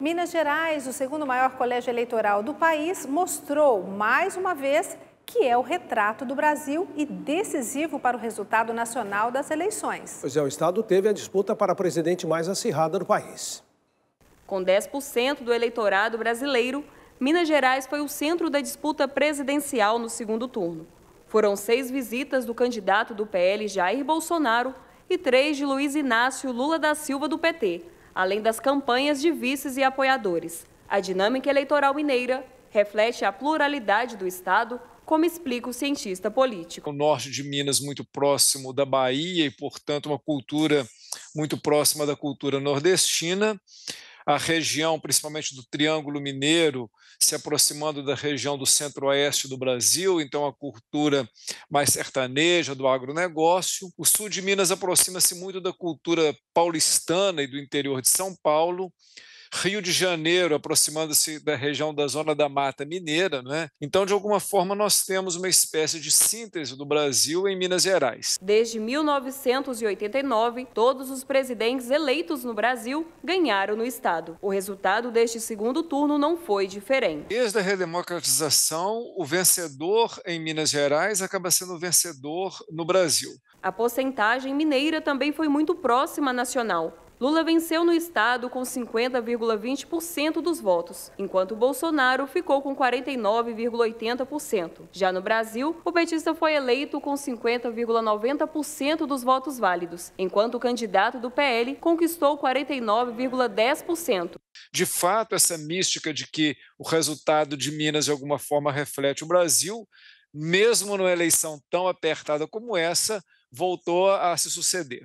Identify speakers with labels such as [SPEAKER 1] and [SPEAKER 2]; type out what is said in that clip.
[SPEAKER 1] Minas Gerais, o segundo maior colégio eleitoral do país, mostrou mais uma vez que é o retrato do Brasil e decisivo para o resultado nacional das eleições.
[SPEAKER 2] Pois é, o Estado teve a disputa para a presidente mais acirrada do país.
[SPEAKER 1] Com 10% do eleitorado brasileiro, Minas Gerais foi o centro da disputa presidencial no segundo turno. Foram seis visitas do candidato do PL Jair Bolsonaro e três de Luiz Inácio Lula da Silva do PT, além das campanhas de vices e apoiadores. A dinâmica eleitoral mineira reflete a pluralidade do Estado, como explica o cientista político.
[SPEAKER 2] O norte de Minas muito próximo da Bahia e, portanto, uma cultura muito próxima da cultura nordestina a região, principalmente do Triângulo Mineiro, se aproximando da região do centro-oeste do Brasil, então a cultura mais sertaneja do agronegócio. O sul de Minas aproxima-se muito da cultura paulistana e do interior de São Paulo. Rio de Janeiro aproximando-se da região da zona da Mata Mineira, né? Então, de alguma forma, nós temos uma espécie de síntese do Brasil em Minas Gerais.
[SPEAKER 1] Desde 1989, todos os presidentes eleitos no Brasil ganharam no estado. O resultado deste segundo turno não foi diferente.
[SPEAKER 2] Desde a redemocratização, o vencedor em Minas Gerais acaba sendo o vencedor no Brasil.
[SPEAKER 1] A porcentagem mineira também foi muito próxima à nacional, Lula venceu no estado com 50,20% dos votos, enquanto Bolsonaro ficou com 49,80%. Já no Brasil, o petista foi eleito com 50,90% dos votos válidos, enquanto o candidato do PL conquistou 49,10%.
[SPEAKER 2] De fato, essa mística de que o resultado de Minas de alguma forma reflete o Brasil, mesmo numa eleição tão apertada como essa, voltou a se suceder.